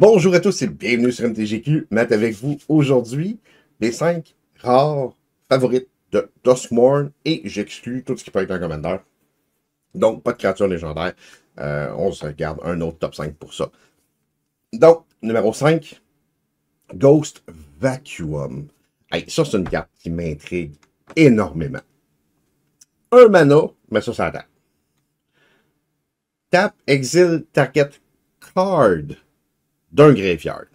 Bonjour à tous et bienvenue sur MTGQ. Matt avec vous aujourd'hui. Les 5 rares favorites de Dustmorn et j'exclus tout ce qui peut être un commander. Donc, pas de créature légendaire. Euh, on se regarde un autre top 5 pour ça. Donc, numéro 5, Ghost Vacuum. ça, c'est une carte qui m'intrigue énormément. Un mana, mais ça, ça attaque. Tap, exile, target, card d'un graveyard.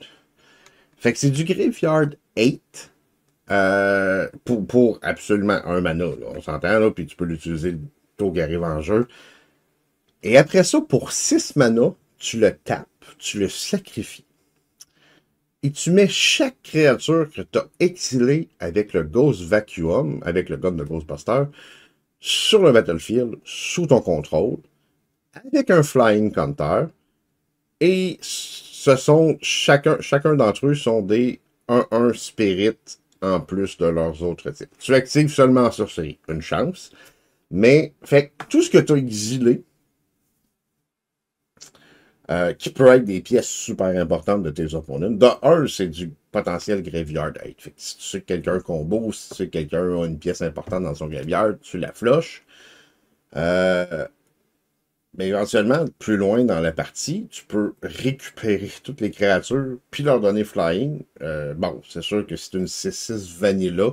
Fait que c'est du graveyard 8 euh, pour, absolument un mana. on s'entend, là, puis tu peux l'utiliser tôt qu'il en jeu. Et après ça, pour 6 mana, tu le tapes, tu le sacrifies. Et tu mets chaque créature que tu as exilée avec le Ghost Vacuum, avec le gun de Ghostbuster, sur le battlefield, sous ton contrôle, avec un flying counter. Et ce sont chacun, chacun d'entre eux sont des 1-1 spirit en plus de leurs autres types. Tu actives seulement sur ces, Une chance. Mais, fait tout ce que tu as exilé, euh, qui peut être des pièces super importantes de tes opponents. De un, c'est du potentiel graveyard d'être Fait si tu sais quelqu'un combo, si tu sais quelqu'un a une pièce importante dans son graveyard, tu la floches. Euh, mais éventuellement, plus loin dans la partie, tu peux récupérer toutes les créatures puis leur donner flying. Euh, bon, c'est sûr que c'est une 6 6 vanilla,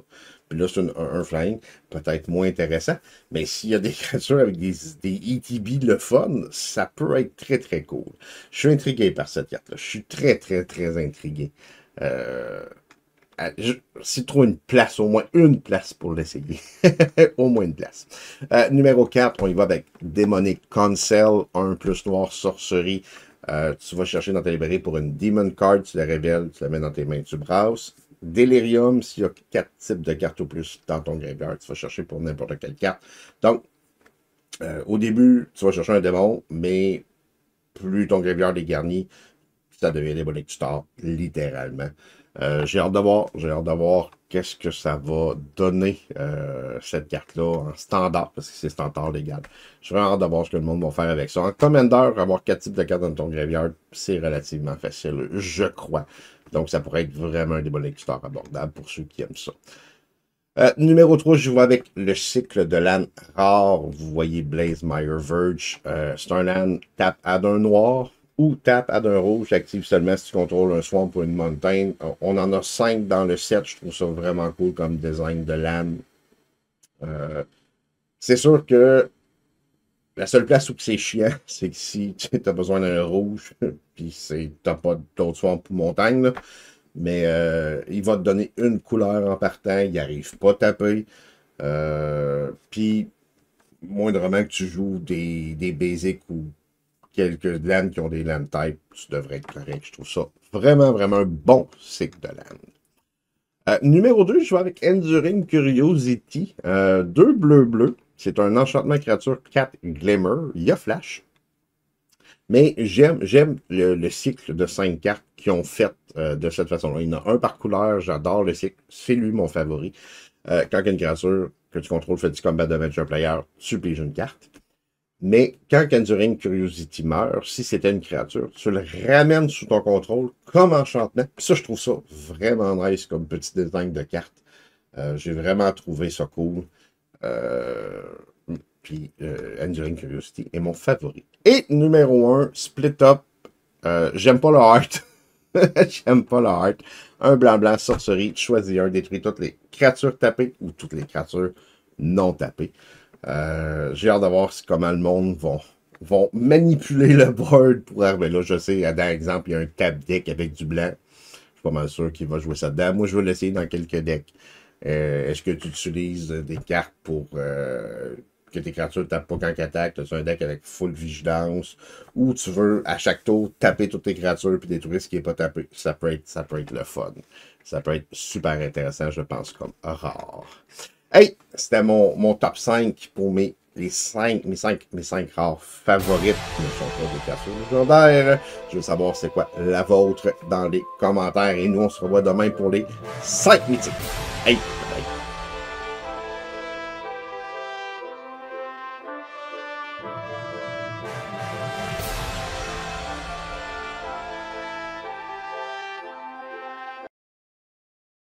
puis là c'est un flying, peut-être moins intéressant. Mais s'il y a des créatures avec des, des ETB le fun, ça peut être très très cool. Je suis intrigué par cette carte-là. Je suis très très très intrigué. Euh, tu trouves une place, au moins une place pour l'essayer. au moins une place. Euh, numéro 4, on y va avec Démonique Consel, 1 plus noir, sorcerie. Euh, tu vas chercher dans ta librairie pour une Demon Card, tu la révèles, tu la mets dans tes mains, tu brasses. Delirium, s'il y a quatre types de cartes ou plus dans ton graveyard, tu vas chercher pour n'importe quelle carte. Donc, euh, au début, tu vas chercher un démon, mais plus ton graveyard est garni, ça devient démonique, tu littéralement. Euh, j'ai hâte de voir, j'ai hâte de voir qu'est-ce que ça va donner euh, cette carte-là en standard, parce que c'est standard légal. J'ai vraiment hâte de voir ce que le monde va faire avec ça. En Commander, avoir quatre types de cartes dans ton graveyard, c'est relativement facile, je crois. Donc ça pourrait être vraiment un déballage d'histoire abordable abordable pour ceux qui aiment ça. Euh, numéro 3, je vois avec le cycle de l'âne rare. Vous voyez Blaze Meyer Verge. c'est un âne, tape à d'un noir ou tape à d'un rouge, active seulement si tu contrôles un swamp ou une montagne. On en a 5 dans le set, je trouve ça vraiment cool comme design de lame. Euh, c'est sûr que la seule place où c'est chiant, c'est que si tu as besoin d'un rouge, puis tu n'as pas d'autre swamp pour montagne, mais euh, il va te donner une couleur en partant, il n'arrive pas à taper. Euh, puis moindrement que tu joues des, des basics ou quelques LAN qui ont des LAN type, ça devrait être correct. Je trouve ça vraiment, vraiment un bon cycle de LAN. Euh, numéro 2, je joue avec Enduring Curiosity. Euh, deux bleus bleus, C'est un enchantement créature 4 Glimmer. Il y a Flash. Mais j'aime, j'aime le, cycle de 5 cartes qui ont fait euh, de cette façon-là. Il y en a un par couleur, j'adore le cycle. C'est lui mon favori. quand une créature que tu contrôles fait du combat de un player, tu une carte. Mais quand Enduring Curiosity meurt, si c'était une créature, tu le ramènes sous ton contrôle comme enchantement. Puis ça, je trouve ça vraiment nice comme petit design de carte. Euh, j'ai vraiment trouvé ça cool. Euh, puis Enduring euh, Curiosity est mon favori. Et numéro 1, Split Up. J'aime pas le heart. J'aime pas le heart. Un blanc-blanc, sorcerie, choisis un, détruis toutes les créatures tapées ou toutes les créatures non tapées. Euh, j'ai hâte de voir comment le monde vont, vont manipuler le board pour arriver ben là. Je sais, par exemple, il y a un tap deck avec du blanc. Je suis pas mal sûr qu'il va jouer ça dedans. Moi, je vais l'essayer dans quelques decks. Euh, est-ce que tu utilises des cartes pour euh, que tes créatures ne tapent pas quand qu Tu as un deck avec full vigilance ou tu veux à chaque tour taper toutes tes créatures puis détruire ce qui n'est pas tapé? Ça peut, être, ça peut être le fun. Ça peut être super intéressant, je pense, comme rare. Hey, c'était mon, top 5 pour mes, 5, rares favorites qui ne sont pas des cartes légendaires. Je veux savoir c'est quoi la vôtre dans les commentaires. Et nous, on se revoit demain pour les 5 mythiques. Hey, bye.